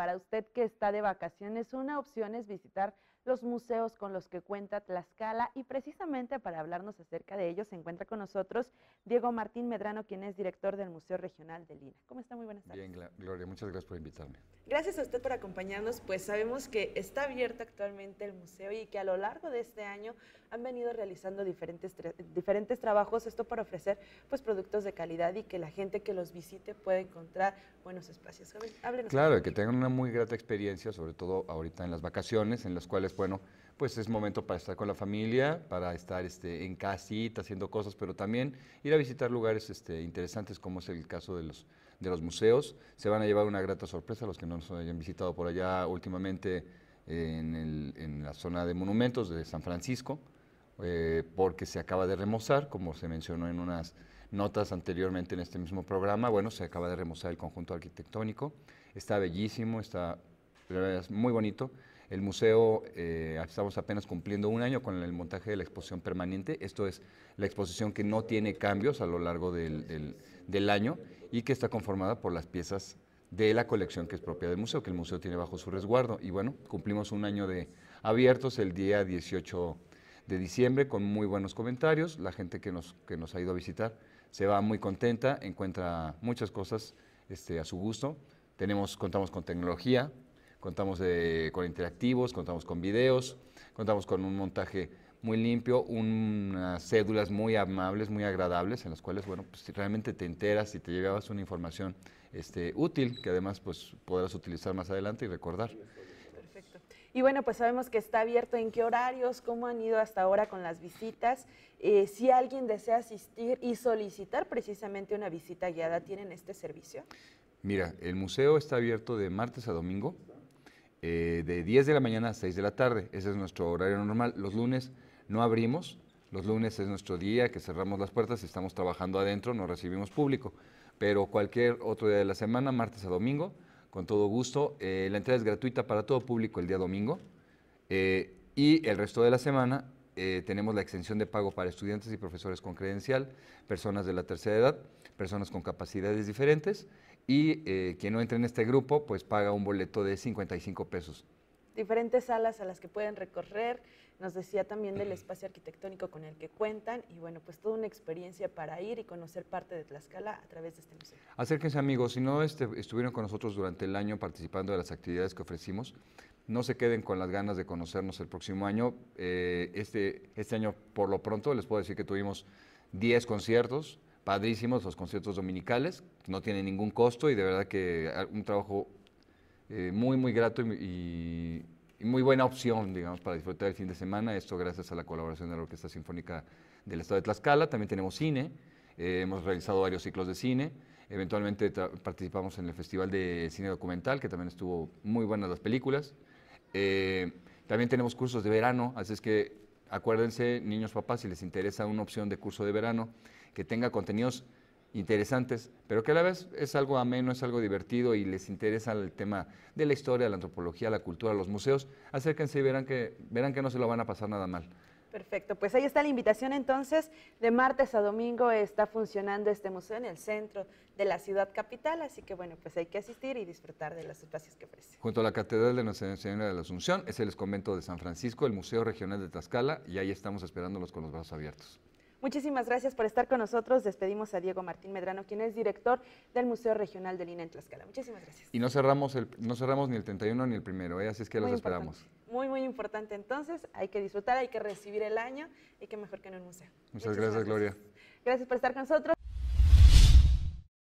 para usted que está de vacaciones, una opción es visitar los museos con los que cuenta Tlaxcala y precisamente para hablarnos acerca de ellos se encuentra con nosotros Diego Martín Medrano, quien es director del Museo Regional de Lina. ¿Cómo está? Muy buenas tardes. Bien, Gloria, muchas gracias por invitarme. Gracias a usted por acompañarnos, pues sabemos que está abierto actualmente el museo y que a lo largo de este año han venido realizando diferentes, diferentes trabajos, esto para ofrecer pues productos de calidad y que la gente que los visite pueda encontrar buenos espacios. Háblenos claro, que tengan una muy grata experiencia, sobre todo ahorita en las vacaciones, en las cuales bueno, pues es momento para estar con la familia, para estar este, en casita haciendo cosas, pero también ir a visitar lugares este, interesantes como es el caso de los, de los museos. Se van a llevar una grata sorpresa los que no nos hayan visitado por allá últimamente en, la zona de monumentos de San Francisco, eh, porque se acaba de remozar, como se mencionó en unas notas anteriormente en este mismo programa. Bueno, se acaba de remozar el conjunto arquitectónico. Está bellísimo, está muy bonito. El museo, eh, estamos apenas cumpliendo un año con el montaje de la exposición permanente. Esto es la exposición que no tiene cambios a lo largo del, año y que está conformada por las piezas de la colección que es propia del museo, que el museo tiene bajo su resguardo. Y bueno, cumplimos un año de abiertos el día 18 de diciembre con muy buenos comentarios. La gente que nos, nos ha ido a visitar se va muy contenta, encuentra muchas cosas este, a su gusto. Tenemos, contamos con tecnología, contamos eh, con interactivos, contamos con videos, contamos con un montaje muy limpio, unas cédulas muy amables, muy agradables, en las cuales, bueno, pues realmente te enteras y te llevabas una información este, útil que además pues podrás utilizar más adelante y recordar. Perfecto. Y bueno, pues sabemos que está abierto en qué horarios, cómo han ido hasta ahora con las visitas. Eh, si alguien desea asistir y solicitar precisamente una visita guiada, ¿tienen este servicio? Mira, el museo está abierto de martes a domingo, eh, de 10 de la mañana a 6 de la tarde. Ese es nuestro horario normal. Los lunes no abrimos, los lunes es nuestro día que cerramos las puertas y estamos trabajando adentro, no recibimos público. Pero cualquier otro día de la semana, martes a domingo, con todo gusto. Eh, la entrada es gratuita para todo público el día domingo. Eh, y el resto de la semana tenemos la extensión de pago para estudiantes y profesores con credencial, personas de la tercera edad, personas con capacidades diferentes y eh, quien no entre en este grupo pues paga un boleto de 55 pesos. Diferentes salas a las que pueden recorrer, nos decía también del espacio arquitectónico con el que cuentan y bueno, pues toda una experiencia para ir y conocer parte de Tlaxcala a través de este museo. Acérquense amigos, si no este, estuvieron con nosotros durante el año participando de las actividades que ofrecimos, no se queden con las ganas de conocernos el próximo año. Eh, este, este año por lo pronto les puedo decir que tuvimos 10 conciertos, padrísimos los conciertos dominicales, no tienen ningún costo y de verdad que ah, un trabajo eh, muy, muy grato y, muy buena opción, digamos, para disfrutar el fin de semana. Esto gracias a la colaboración de la Orquesta Sinfónica del Estado de Tlaxcala. También tenemos cine, eh, hemos realizado varios ciclos de cine. Eventualmente participamos en el Festival de Cine Documental, que también estuvo muy buenas las películas. Eh, también tenemos cursos de verano, así es que acuérdense, niños, papás, si les interesa una opción de curso de verano, que tenga contenidos interesantes, pero que a la vez es algo ameno, es algo divertido y les interesa el tema de la historia, la antropología, la cultura, los museos, acérquense y verán que, verán que no se lo van a pasar nada mal. Perfecto, pues ahí está la invitación entonces. De martes a domingo está funcionando este museo en el centro de la ciudad capital, así que bueno, pues hay que asistir y disfrutar de las espacios que ofrece. Junto a la Catedral de Nuestra Señora de la Asunción es el convento de San Francisco, el Museo Regional de Tascala y ahí estamos esperándolos con los brazos abiertos. Muchísimas gracias por estar con nosotros. Despedimos a Diego Martín Medrano, quien es director del Museo Regional de Lina en Tlaxcala. Muchísimas gracias. Y no cerramos, no cerramos ni el 31 ni el primero, ¿eh? así es que los esperamos. Muy, muy importante. Entonces, hay que disfrutar, hay que recibir el año y qué mejor que en un museo. Muchas, gracias, Gloria. Gracias por estar con nosotros.